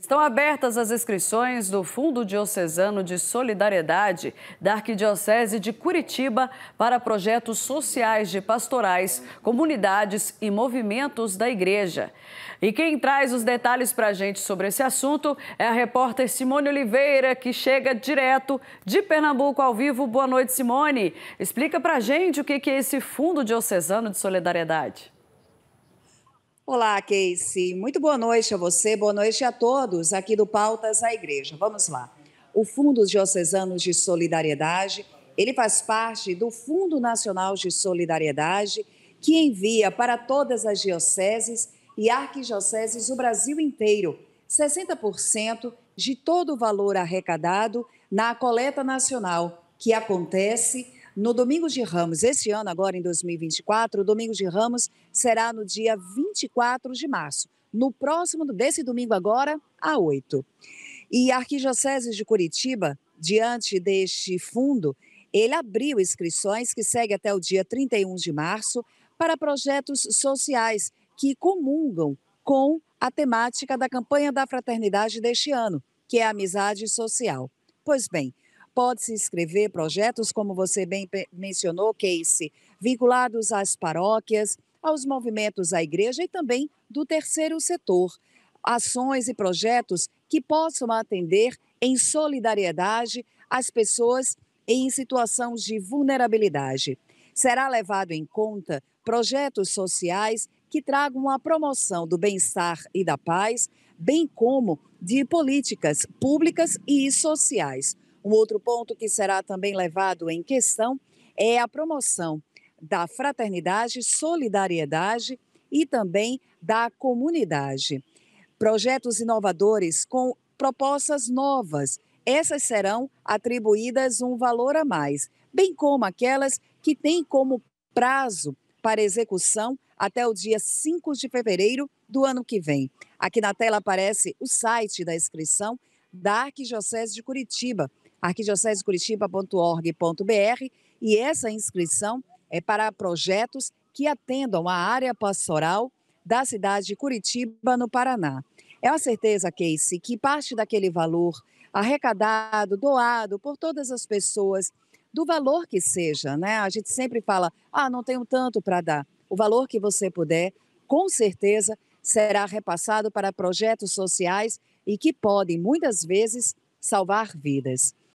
Estão abertas as inscrições do Fundo Diocesano de Solidariedade da Arquidiocese de Curitiba para projetos sociais de pastorais, comunidades e movimentos da igreja. E quem traz os detalhes para a gente sobre esse assunto é a repórter Simone Oliveira, que chega direto de Pernambuco ao vivo. Boa noite, Simone. Explica para a gente o que é esse Fundo Diocesano de Solidariedade. Olá, Casey. Muito boa noite a você, boa noite a todos aqui do Pautas à Igreja. Vamos lá. O Fundo Diocesano de Solidariedade, ele faz parte do Fundo Nacional de Solidariedade, que envia para todas as dioceses e arquidioceses do Brasil inteiro 60% de todo o valor arrecadado na coleta nacional, que acontece no Domingos de Ramos, este ano, agora em 2024, o Domingos de Ramos será no dia 24 de março. No próximo, desse domingo agora, a 8. E a Arquidiocese de Curitiba, diante deste fundo, ele abriu inscrições que segue até o dia 31 de março para projetos sociais que comungam com a temática da campanha da fraternidade deste ano, que é a amizade social. Pois bem, pode-se escrever projetos, como você bem mencionou, Casey, vinculados às paróquias, aos movimentos à igreja e também do terceiro setor. Ações e projetos que possam atender em solidariedade as pessoas em situações de vulnerabilidade. Será levado em conta projetos sociais que tragam a promoção do bem-estar e da paz, bem como de políticas públicas e sociais. Um outro ponto que será também levado em questão é a promoção da fraternidade, solidariedade e também da comunidade. Projetos inovadores com propostas novas, essas serão atribuídas um valor a mais, bem como aquelas que têm como prazo para execução até o dia 5 de fevereiro do ano que vem. Aqui na tela aparece o site da inscrição da Arquidiocese de Curitiba arquidioceseCuritiba.org.br e essa inscrição é para projetos que atendam a área pastoral da cidade de Curitiba, no Paraná. É uma certeza, Casey, que parte daquele valor arrecadado, doado por todas as pessoas, do valor que seja, né? A gente sempre fala, ah, não tenho tanto para dar. O valor que você puder, com certeza, será repassado para projetos sociais e que podem, muitas vezes, salvar vidas.